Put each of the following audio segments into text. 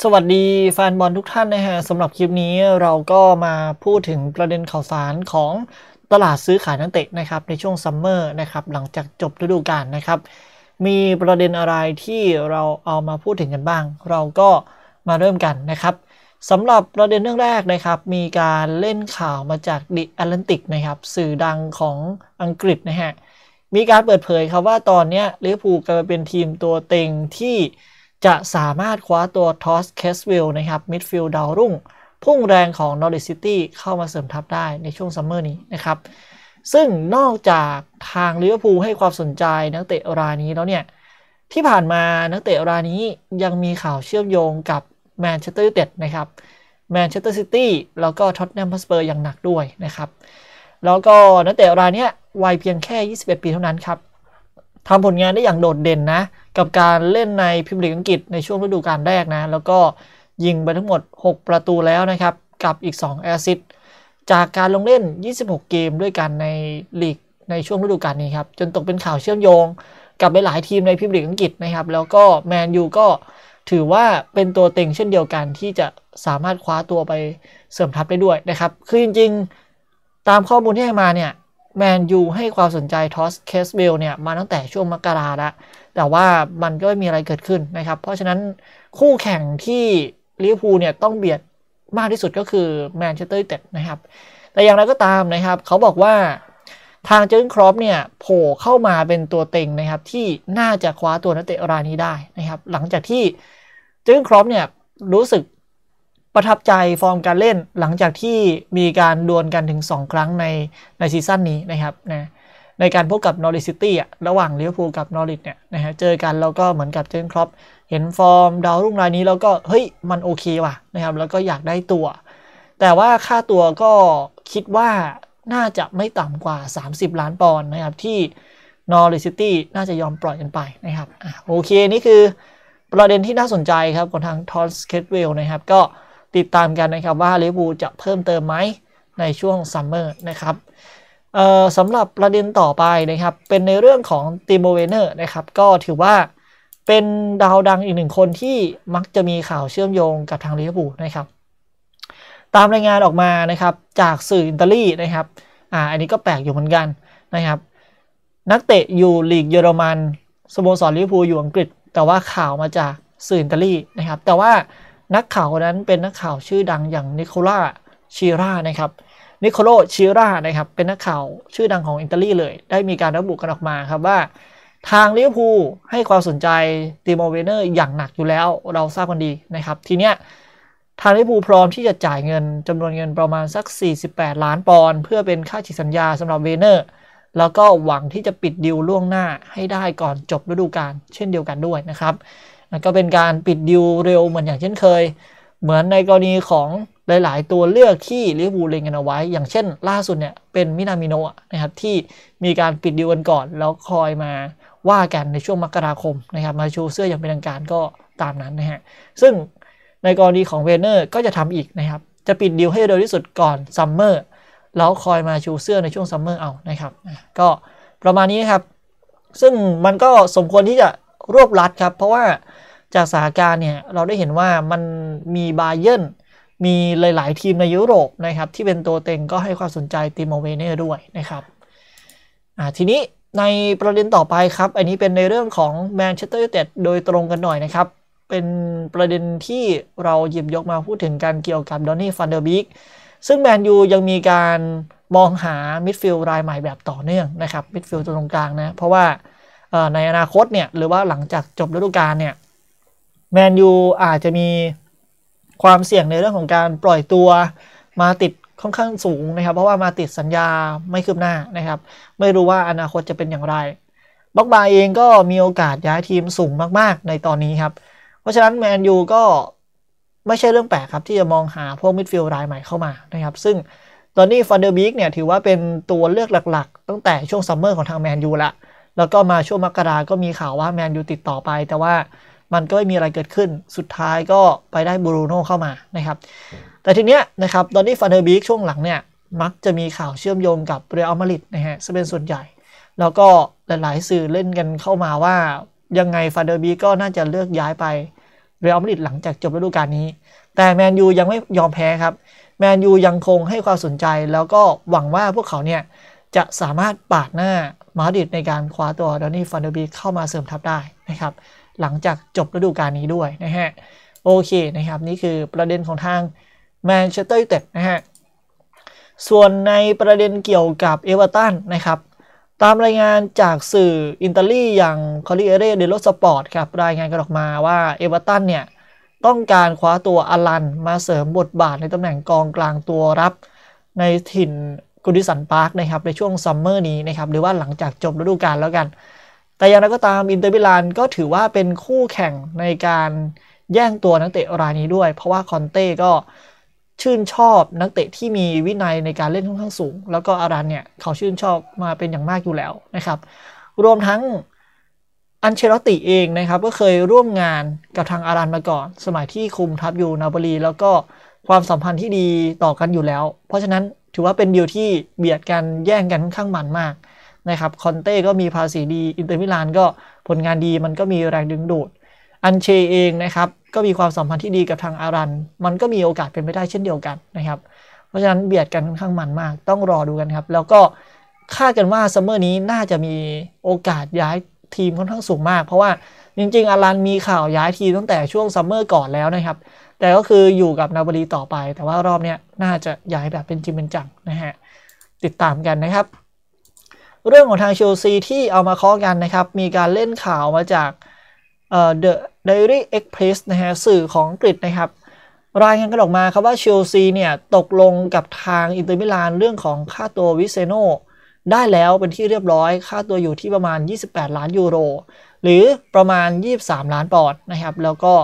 สวัสดีแฟนบอลทุกท่านนะฮะสำหรับคลิปนี้เราก็มาพูดถึงประเด็นข่าวสารของตลาดซื้อขายนักเตะนะครับในช่วงซัมเมอร์นะครับหลังจากจบฤดูกาลนะครับ มีประเด็นอะไรที่เราเอามาพูดถึงกันบ้าง เราก็มาเริ่มกันนะครับสำหรับประเด็นเรื่องแรกนะครับ มีการเล่นข่าวมาจากดิแอตแลนติกนะครับสื่อดังของอังกฤษนะฮะมีการเปิดเผยครับว่าตอนนี้ลิเวอร์พูลกลายเป็นทีมตัวเต็งที่จะสามารถคว้าตัวทอสเคสวิล นะครับ มิดฟิลด์ดาวรุ่ง พุ่งแรงของนอริซิตี้เข้ามาเสริมทัพได้ในช่วงซัมเมอร์นี้นะครับ ซึ่งนอกจากทางลิเวอร์พูลให้ความสนใจนักเตะรายนี้แล้วเนี่ย ที่ผ่านมานักเตะรายนี้ยังมีข่าวเชื่อมโยงกับแมนเชสเตอร์ยูไนเต็ดนะครับแมนเชสเตอร์ซิตี้แล้วก็ท็อตแนมสเปอร์อย่างหนักด้วยนะครับ แล้วก็นักเตะรายนี้วัยเพียงแค่ 21 ปีเท่านั้นครับทำผลงานได้อย่างโดดเด่นนะกับการเล่นในพิมพ์ลีกอังกฤษในช่วงฤดูกาลแรกนะ แล้วก็ยิงไปทั้งหมด 6 ประตูแล้วนะครับ กับอีก2แอซิสจากการลงเล่น26เกมด้วยกันในลีกในช่วงฤดูกาลนี้ครับ จนตกเป็นข่าวเชื่อมโยงกับหลายทีมในพิมพ์ลีกอังกฤษนะครับ แล้วก็แมนยูก็ถือว่าเป็นตัวเต็งเช่นเดียวกันที่จะสามารถคว้าตัวไปเสริมทัพได้ด้วยนะครับ คือจริงๆ ตามข้อมูลที่ให้มาเนี่ย แมนยูให้ความสนใจทอสเคสเบลเนี่ยมาตั้งแต่ช่วงมกราละแต่ว่ามันก็ไม่มีอะไรเกิดขึ้นนะครับ เพราะฉะนั้นคู่แข่งที่ลิเวอร์พูลเนี่ยต้องเบียดมากที่สุดก็คือแมนเชสเตอร์ยูไนเต็ดนะครับ แต่อย่างไรก็ตามนะครับ เขาบอกว่าทางเจอร์นครอปเนี่ยโผล่เข้ามาเป็นตัวเต็งนะครับที่น่าจะคว้าตัวนักเตะรายนี้ได้นะครับ หลังจากที่เจอร์นครอปเนี่ยรู้สึกประทับใจฟอร์มการเล่น หลังจากที่มีการดวลกันถึง 2 ครั้งในในซีซั่นนี้นะครับนะในการพบกับนอริซิตี้อะระหว่างเล้ยวพูกับนอริทเนี่ยนะฮะเจอกันแล้วก็เหมือนกับเจนครอปเห็นฟอร์ม ดาวรุ่งรายนี้ แล้วก็ เฮ้ย มันโอเค ว่ะนะครับแล้วก็อยากได้ตัว แต่ว่าค่าตัวก็คิดว่าน่าจะไม่ต่ำกว่า 30 ล้านปอนด์นะครับที่นอริซิตี้น่าจะยอมปล่อยกันไปนะครับอ่ะโอเค นี่คือประเด็นที่น่าสนใจครับของทางทอร์สเคทเวลนะครับ ก็ติดตามกันนะครับว่าเล้ยวพูจะเพิ่มเติมไหมในช่วงซัมเมอร์นะครับสำหรับประเด็นต่อไปนะครับเป็นในเรื่องของติโมเวเนอร์นะครับ ก็ถือว่าเป็นดาวดังอีกหนึ่งคนที่มักจะมีข่าวเชื่อมโยงกับทางลิเวอร์พูลนะครับ ตามรายงานออกมานะครับจากสื่ออิตาลีนะครับอ่าอันนี้ก็แปลกอยู่เหมือนกันนะครับนักเตะอยู่ลีกเยอรมันสโมสรลิเวอร์พูลอยู่อังกฤษ แต่ว่าข่าวมาจากสื่ออิตาลีนะครับ แต่ว่านักข่าวนั้นเป็นนักข่าวชื่อดังอย่างนิโคล่าชีรานะครับเนิโคโลชิรานะครับ เป็นนักข่าว ชื่อดังของอิตาลีเลย ได้มีการระบุกันออกมาครับว่า ทางลิเวอร์พูลให้ความสนใจติโมเวเนอร์อย่างหนักอยู่แล้วเราทราบกันดีนะครับ ทีเนี้ยทางลิเวอร์พูลพร้อมที่จะจ่ายเงินจำนวนเงินประมาณ สัก 48 ล้านปอนด์เพื่อเป็นค่าฉีกสัญญาสำหรับเวเนอร์แล้วก็หวังที่จะปิดดีลล่วงหน้าให้ได้ก่อนจบฤดูกาลเช่นเดียวกันด้วยนะครับก็เป็นการปิดดีลเร็วเหมือนอย่างเช่นเคยเหมือนในกรณีของหลาย ๆ ตัวเลือกที่ลิเวอร์พูลเล็งกันเอาไว้ อย่างเช่น ล่าสุดเนี่ยเป็นมินามิโนะนะครับที่มีการปิดดีลกัน ก่อน แล้วคอยมาว่ากัน ในช่วงมกราคมนะครับมาชูเสื้ออย่างเป็นทางการก็ตามนั้นนะฮะซึ่งในกรณีของเวเนอร์ก็จะทำอีกนะครับ จะปิดดีลให้เร็วที่สุดก่อนซัมเมอร์แล้วคอยมาชูเสื้อในช่วงซัมเมอร์เอานะครับก็ประมาณนี้นครับซึ่งมันก็สมควรที่จะรวบรัดครับ เพราะว่าจากสถานการณ์เนี่ยเราได้เห็นว่ามันมีบาเยนมีหลาย ๆ ทีมในยุโรปนะครับ ที่เป็นตัวเต็งก็ให้ความสนใจติมอเวเนอร์ด้วยนะครับทีนี้ในประเด็นต่อไปครับ อันนี้เป็นในเรื่องของแมนเชสเตอร์ยูไนเต็ดโดยตรงกันหน่อยนะครับ เป็นประเด็นที่เราหยิบยกมาพูดถึงการเกี่ยวกับดอนนี่ฟันเดอร์บิกซึ่งแมนยูยังมีการมองหามิดฟิลด์รายใหม่แบบต่อเนื่องนะครับมิดฟิลด์ตรงกลางนะ เพราะว่าในอนาคตเนี่ยหรือว่าหลังจากจบฤดูกาลเนี่ยแมนยูอาจจะมีความเสี่ยงในเรื่องของการปล่อยตัวมาติดค่อนข้างสูงนะครับ เพราะว่ามาติดสัญญาไม่คืบหน้านะครับ ไม่รู้ว่าอนาคตจะเป็นอย่างไรบล็อกบาเองก็มีโอกาสย้ายทีมสูงมากๆในตอนนี้ครับ เพราะฉะนั้นแมนยูก็ไม่ใช่เรื่องแปลกครับที่จะมองหาพวกมิดฟิลด์รายใหม่เข้ามานะครับ ซึ่งตอนนี้ฟันเดอร์บิกเนี่ยถือว่าเป็นตัวเลือกหลัก ๆ ตั้งแต่ช่วงซัมเมอร์ของทางแมนยูละแล้วก็มาช่วงมกราก็มีข่าวว่าแมนยูติดต่อไปแต่ว่ามันก็ไม่มีอะไรเกิดขึ้น สุดท้ายก็ไปได้บรูโน่เข้ามานะครับ แต่ทีเนี้ยนะครับตอนนี้ฟันเดอร์บีกช่วงหลังเนี่ย มักจะมีข่าวเชื่อมโยงกับเรอัลมาดริดนะฮะซึ่งเป็นส่วนใหญ่ แล้วก็หลาย ๆ สื่อเล่นกันเข้ามาว่า ยังไงฟาเดอร์บีก็น่าจะเลือกย้ายไป เรอัลมาดริดหลังจากจบฤดูกาลนี้ แต่แมนยูยังไม่ยอมแพ้ครับแมนยูยังคงให้ความสนใจแล้วก็หวังว่าพวกเขาเนี่ยจะสามารถปาดหน้ามาดริดในการคว้าตัวดอนนี่ฟันเดอร์บีเข้ามาเสริมทัพได้นะครับหลังจากจบฤดูกาลนี้ด้วยนะฮะ โอเคนะครับ นี่คือประเด็นของทางแมนเชสเตอร์ยูไนเต็ดนะฮะ ส่วนในประเด็นเกี่ยวกับเอเวอร์ตันนะครับ ตามรายงานจากสื่ออินเตอร์ลี่อย่างคอริเอเรเดโลสปอร์ตครับ รายงานกันออกมาว่าเอเวอร์ตันเนี่ยต้องการคว้าตัวอลันมาเสริมบทบาทในตำแหน่งกองกลางตัวรับในถิ่นกุดิสันพาร์คนะครับ ในช่วงซัมเมอร์นี้นะครับหรือว่าหลังจากจบฤดูกาลแล้วกันแต่อย่างไรก็ตามอินเตอร์มิลานก็ถือว่าเป็นคู่แข่งในการแย่งตัวนักเตะรายนี้ด้วย เพราะว่าคอนเต้ก็ชื่นชอบนักเตะที่มีวินัยในการเล่นค่อนข้างสูง แล้วก็อารันเนี่ย เขาชื่นชอบมาเป็นอย่างมากอยู่แล้วนะครับ รวมทั้งอันเชลติเองนะครับก็เคยร่วมงานกับทางอารันมาก่อน สมัยที่คุมทัพอยู่นาบรีแล้วก็ความสัมพันธ์ที่ดีต่อกันอยู่แล้ว เพราะฉะนั้นถือว่าเป็นดีลที่เบียดกันแย่งกันค่อนข้างมันมากนะครับคอนเต้ก็มีภาษีดีอินเตอร์มิลานก็ผลงานดีมันก็มีแรงดึงดูดอันเชเองนะครับก็มีความสัมพันธ์ที่ดีกับทางอารันมันก็มีโอกาสเป็นไปได้เช่นเดียวกันนะครับ เพราะฉะนั้นเบียดกันค่อนข้างมันมากต้องรอดูกันครับแล้วก็คาดกันว่าซัมเมอร์นี้น่าจะมีโอกาสย้ายทีมค่อนข้างสูงมากเพราะว่าจริง ๆ อารันมีข่าวย้ายทีมตั้งแต่ช่วงซัมเมอร์ก่อนแล้วนะครับ แต่ก็คืออยู่กับนาบรีต่อไป แต่ว่ารอบนี้น่าจะย้ายแบบเป็นจริงเป็นจังนะฮะติดตามกันนะครับเรื่องของทางเชลซีที่เอามาคอกันนะครับ มีการเล่นข่าวมาจากเอ่อ The Daily Express นะฮะ สื่อของอังกฤษนะครับ รายงานกันออกมาครับว่าเชลซีเนี่ยตกลงกับทางอินเตอร์มิลานเรื่องของค่าตัววิเซโนได้แล้วเป็นที่เรียบร้อย ค่าตัวอยู่ที่ประมาณ 28 ล้านยูโรหรือประมาณ 23 ล้านปอนด์นะครับ แล้วก็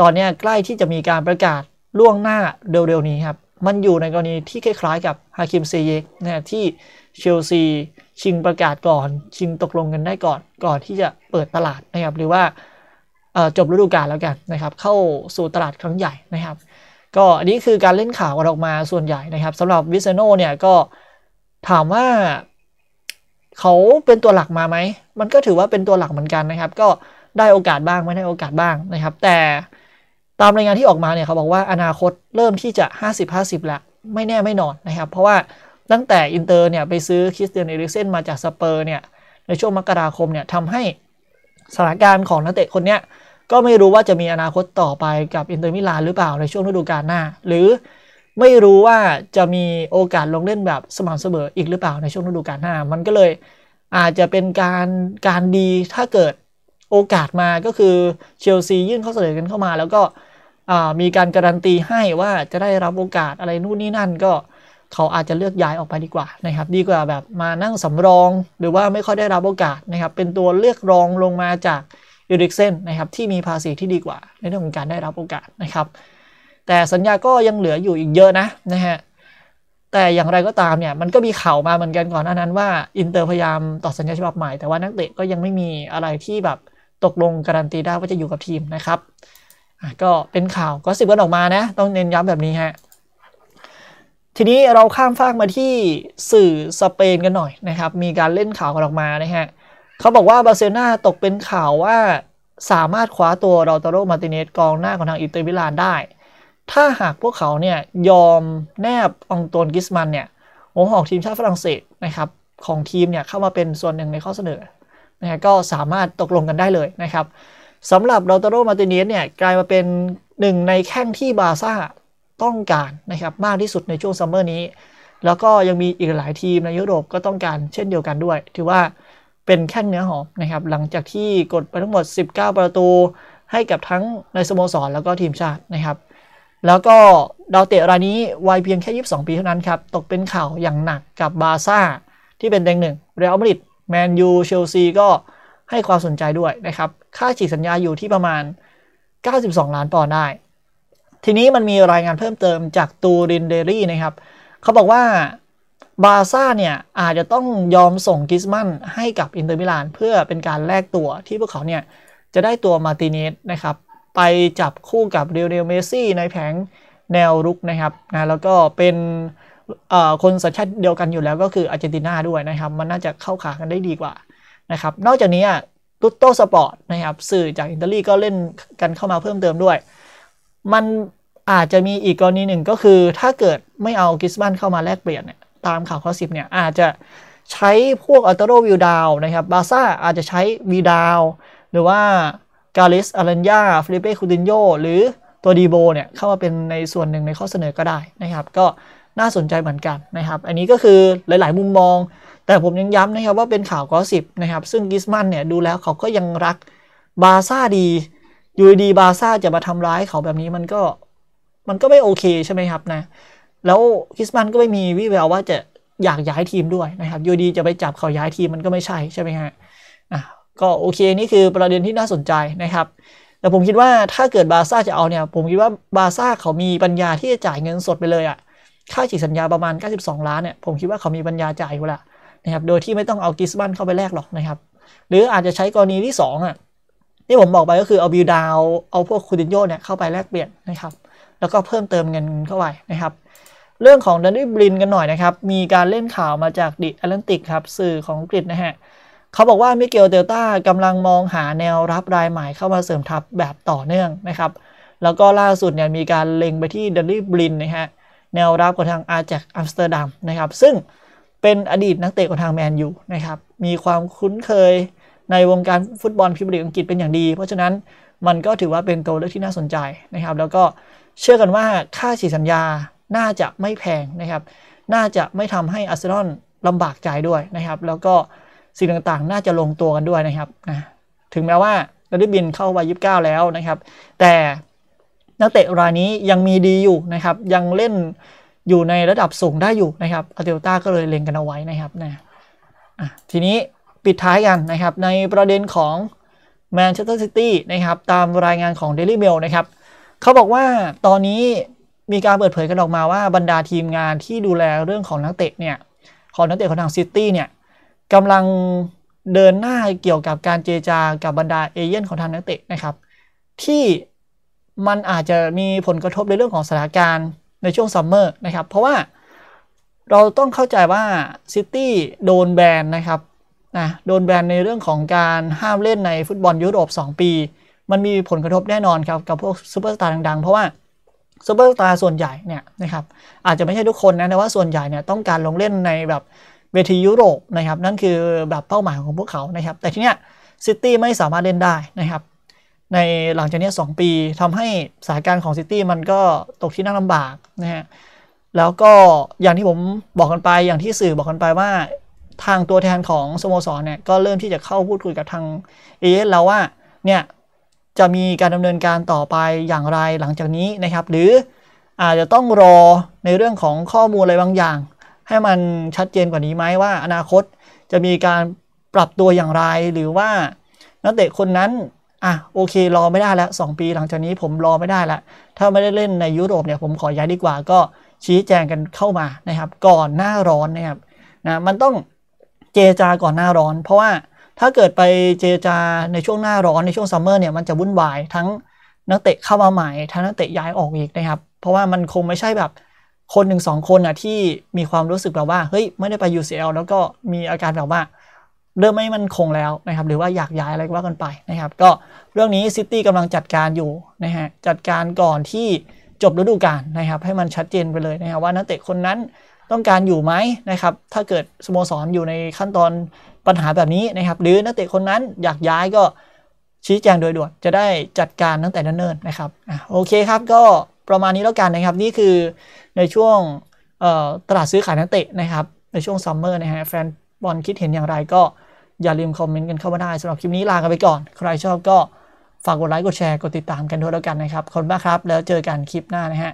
ตอนนี้ใกล้ที่จะมีการประกาศล่วงหน้าเร็วๆนี้ครับ มันอยู่ในกรณีที่คล้ายๆ กับฮาคิมเซเยกนะที่เชลซีชิงประกาศก่อน ชิงตกลงกันได้ก่อนก่อนที่จะเปิดตลาดนะครับหรือว่าจบฤดูกาลแล้วกันนะครับเข้าสู่ตลาดครั้งใหญ่นะครับ ก็อันนี้คือการเล่นข่าวออกมาส่วนใหญ่นะครับสำหรับวิเซโนเนี่ยก็ถามว่าเขาเป็นตัวหลักมาไหมมันก็ถือว่าเป็นตัวหลักเหมือนกันนะครับก็ได้โอกาสบ้างไม่ได้โอกาสบ้างนะครับ แต่ตามรายงานที่ออกมาเนี่ยเขาบอกว่าอนาคตเริ่มที่จะ 50-50แล้วไม่แน่ไม่นอนนะครับ เพราะว่าตั้งแต่อินเตอร์เนี่ยไปซื้อคริสเตียนเอริกเซนมาจากสเปอร์เนี่ยในช่วงมกราคมเนี่ยทำให้สถานการณ์ของนักเตะคนเนี้ยก็ไม่รู้ว่าจะมีอนาคตต่อไปกับอินเตอร์มิลานหรือเปล่าในช่วงฤดูกาลหน้า หรือไม่รู้ว่าจะมีโอกาสลงเล่นแบบสม่ำเสมออีกหรือเปล่าในช่วงฤดูกาลหน้า มันก็เลยอาจจะเป็นการการดีถ้าเกิดโอกาสมาก็คือเชลซียื่นข้อเสนอกันเข้ามา แล้วก็มีการการันตีให้ว่าจะได้รับโอกาสอะไรนู่นนี่นั่นก็เขาอาจจะเลือกย้ายออกไปดีกว่านะครับ ดีกว่าแบบมานั่งสำรองหรือว่าไม่ค่อยได้รับโอกาสนะครับเป็นตัวเลือกรองลงมาจากยูริกเซนนะครับที่มีภาษีที่ดีกว่าในเรื่องของการได้รับโอกาสนะครับ แต่สัญญาก็ยังเหลืออยู่อีกเยอะนะนะฮะแต่อย่างไรก็ตามเนี่ยมันก็มีข่าวมาเหมือนกันก่อนนนั้นว่าอินเตอร์พยายามต่อสัญญาฉบับใหม่แต่ว่านักเตะก็ยังไม่มีอะไรที่แบบตกลงการันตีได้ว่าจะอยู่กับทีมนะครับก็เป็นข่าวก็สิบกันออกมานะ ต้องเน้นย้ำแบบนี้ฮะทีนี้เราข้ามฟากมาที่สื่อสเปนกันหน่อยนะครับมีการเล่นข่าวกันออกมานะฮะเขาบอกว่าบาร์เซโลนาตกเป็นข่าวว่าสามารถคว้าตัวเราตโรมาติเนสกองหน้าของทางอินเตอร์มิลานได้ ถ้าหากพวกเขาเนี่ยยอมแนบองตนกิสมันเนี่ยหัวหอกทีมชาติฝรั่งเศสนะครับของทีมเนี่ยเข้ามาเป็นส่วนหนึ่งในข้อเสนอนะก็สามารถตกลงกันได้เลยนะครับสำหรับเราตโรมาติเนสเนี่ยกลายมาเป็นหนึ่งในแข้งที่บาร์ซ่าต้องการนะครับมากที่สุดในช่วงซัมเมอร์นี้ แล้วก็ยังมีอีกหลายทีมในยุโรปก็ต้องการเช่นเดียวกันด้วย ถือว่าเป็นแค่เนื้อหอมนะครับหลังจากที่กดไปทั้งหมด 19 ประตูให้กับทั้งในสโมสรแล้วก็ทีมชาตินะครับแล้วก็ดาวเตะรายนี้วัยเพียงแค่ 22 ปีเท่านั้นครับ ตกเป็นข่าวอย่างหนักกับบาซ่าที่เป็นแดงหนึ่งเรอัลมาดริดแมนยูเชลซีก็ให้ความสนใจด้วยนะครับค่าฉีกสัญญาอยู่ที่ประมาณ 92 ล้านปอนด์ได้ทีนี้มันมีรายงานเพิ่มเติมจากตูรินเดรี่นะครับ เขาบอกว่าบาซ่าเนี่ย อาจจะต้องยอมส่งกิสมันให้กับอินเตอร์มิลานเพื่อเป็นการแลกตัวที่พวกเขาเนี่ย จะได้ตัวมาติเนสนะครับ ไปจับคู่กับเรียวเนลเมซี่ในแผงแนวรุกนะครับนะแล้วก็เป็นคนสัญชาติเดียวกันอยู่แล้วก็คืออาร์เจนตินาด้วยนะครับ มันน่าจะเข้าขากันได้ดีกว่านะครับ นอกจากนี้ตุตโตสปอร์ตนะครับสื่อจากอิตาลีก็เล่นกันเข้ามาเพิ่มเติมด้วย มันอาจจะมีอีกกรณีหนึ่งก็คือถ้าเกิดไม่เอากิสบันเข้ามาแลกเปลี่ยนเนี่ยตามข่าวข้อสิบเนี่ยอาจจะใช้พวกอัลเตโรวิลดาวนะครับบาซ่าอาจจะใช้วีดาวหรือว่ากาลิสอารันยาฟิลิเป้คูตินโยหรือตัวดีโบเนี่ยเข้ามาเป็นในส่วนหนึ่งในข้อเสนอก็ได้นะครับ ก็น่าสนใจเหมือนกันนะครับ อันนี้ก็คือหลาย ๆ มุมมอง แต่ผมยังย้ำนะครับว่าเป็นข่าวกอสิบนะครับซึ่งกิสมันเนี่ยดูแล้วเขาก็ยังรักบาซ่าดียูดีบาซ่าจะมาทำร้ายเขาแบบนี้มันก็มันก็ไม่โอเคใช่ไหมครับนะ แล้วคิสมันก็ไม่มีวี่แววว่าจะอยากย้ายทีมด้วยนะครับยูดีจะไปจับเขาย้ายทีม มันก็ไม่ใช่ใช่ไหมฮะ อ่ะก็โอเคนี่คือประเด็นที่น่าสนใจนะครับแต่ผมคิดว่าถ้าเกิดบาซ่าจะเอาเนี่ยผมคิดว่าบาซ่าเขามีปัญญาที่จะจ่ายเงินสดไปเลยอะค่าฉีกสัญญาประมาณ 92ล้านเนี่ยผมคิดว่าเขามีปัญญาจ่ายอยู่ละนะครับโดยที่ไม่ต้องเอากิสบันเข้าไปแลกหรอกนะครับหรืออาจจะใช้กรณีที่2อ่ะที่ผมบอกไปก็คือเอาบิวดาวเอาพวกคูดินโยเนี่ยเข้าไปแลกเปลี่ยนนะครับแล้วก็เพิ่มเติมเงินเข้าไปนะครับ เรื่องของดันนี่บลินกันหน่อยนะครับ มีการเล่นข่าวมาจากดิแอตแลนติกครับสื่อของอังกฤษนะฮะ เขาบอกว่ามิเกลเดลต้ากำลังมองหาแนวรับรายใหม่เข้ามาเสริมทัพแบบต่อเนื่องนะครับ แล้วก็ล่าสุดเนี่ยมีการเล็งไปที่ดันนี่บลินนะฮะ แนวรับของทางอาจากอัมสเตอร์ดัมนะครับ ซึ่งเป็นอดีตนักเตะของทางแมนยูนะครับมีความคุ้นเคยในวงการฟุตบอลพิมพ์ลีกอังกฤษเป็นอย่างดี เพราะฉะนั้นมันก็ถือว่าเป็นตัวเลือกที่น่าสนใจนะครับ แล้วก็เชื่อกันว่าค่าฉีกสัญญา น่าจะไม่แพงนะครับ น่าจะไม่ทำให้อาร์เซนอลลำบากใจด้วยนะครับ แล้วก็สิ่งต่างๆ น่าจะลงตัวกันด้วยนะครับนะถึงแม้ว่าเราได้บินเข้าวัยยีแล้วนะครับ แต่ นักเตะรายนี้ยังมีดีอยู่นะครับ ยังเล่นอยู่ในระดับสูงได้อยู่นะครับอาเตลต้าก็เลยเล็งกันเอาไว้นะครับนะทีนี้ปิดท้ายกันนะครับ ในประเด็นของแมนเชสเตอร์ซิตี้นะครับ ตามรายงานของ Daily Mail นะครับเขาบอกว่าตอนนี้มีการเปิดเผยกันออกมาว่าบรรดาทีมงานที่ดูแลเรื่องของนักเตะเนี่ยของนักเตะของทางซิตี้เนี่ยกำลังเดินหน้าเกี่ยวกับการเจจากับบรรดาเอเย่นของทางนักเตะนะครับที่มันอาจจะมีผลกระทบในเรื่องของสถานการณ์ในช่วงซัมเมอร์นะครับ เพราะว่าเราต้องเข้าใจว่าซิตี้โดนแบน นะครับนะโดนแบน ในเรื่องของการห้ามเล่นในฟุตบอลยุโรป2ปีมันมีผลกระทบแน่นอนครับกับพวกซูเปอร์สตาร์ดัง ๆ เพราะว่าซูเปอร์สตาร์ส่วนใหญ่เนี่ยนะครับอาจจะไม่ใช่ทุกคนนะ แต่ว่าส่วนใหญ่เนี่ยต้องการลงเล่นในแบบเวทียุโรปนะครับนั่นคือแบบเป้าหมายของพวกเขานะครับแต่ทีเนี้ยซิตี้ไม่สามารถเล่นได้นะครับในหลังจากนี้ 2 ปีทำให้สถานการณ์ของซิตี้มันก็ตกที่นั่งลำบากนะฮะแล้วก็อย่างที่ผมบอกกันไปอย่างที่สื่อบอกกันไปว่าทางตัวแทนของสโมสรเนี่ยก็เริ่มที่จะเข้าพูดคุยกับทางเอเแล้วว่าเนี่ยจะมีการดำเนินการต่อไปอย่างไรหลังจากนี้นะครับ หรืออาจจะต้องรอในเรื่องของข้อมูลอะไรบางอย่าง ให้มันชัดเจนกว่านี้ไหมว่า อนาคตจะมีการปรับตัวอย่างไรหรือว่านักเตะคนนั้นอ่ะโอเครอไม่ได้แล้ว2ปีหลังจากนี้ผมรอไม่ได้แล้วถ้าไม่ได้เล่นในยุโรปเนี่ยผมขอย้ายดีกว่าก็ชี้แจงกันเข้ามานะครับ ก่อนหน้าร้อนนะครับนะมันต้องเจจาก่อนหน้าร้อน เพราะว่าถ้าเกิดไปเจรจาในช่วงหน้าร้อน ในช่วงซัมเมอร์เนี่ยมันจะวุ่นวายทั้งนักเตะเข้ามาใหม่ ทั้งนักเตะย้ายออกอีกนะครับ เพราะว่ามันคงไม่ใช่แบบคนหนึ่งสองคนนะที่มีความรู้สึกแบบว่า เฮ้ย ไม่ได้ไป UCL แล้วก็มีอาการแบบว่า เริ่มไม่มันคงแล้วนะครับ หรือว่าอยากย้ายอะไรก็ว่ากันไปนะครับ ก็เรื่องนี้ซิตี้กำลังจัดการอยู่นะฮะจัดการก่อนที่จบฤดูกาลนะครับให้มันชัดเจนไปเลยนะครับว่านักเตะคนนั้นต้องการอยู่ไหมนะครับถ้าเกิดสโมสรออยู่ในขั้นตอนปัญหาแบบนี้นะครับ หรือนักเตะคนนั้นอยากย้ายก็ชี้แจงโดยด่วนจะได้จัดการตั้งแต่เนิ่นๆนะครับ โอเคครับ ก็ประมาณนี้แล้วกันนะครับ นี่คือในช่วงตลาดซื้อขายนักเตะนะครับ ในช่วงซัมเมอร์นะฮะ แฟนบอลคิดเห็นอย่างไรก็อย่าลืมคอมเมนต์กันเข้ามาได้สำหรับคลิปนี้ลากันไปก่อน ใครชอบก็ฝากกดไลค์ กดแชร์ กดติดตามกันด้วยแล้วกันนะครับขอบคุณมากครับ แล้วเจอกันคลิปหน้านะฮะ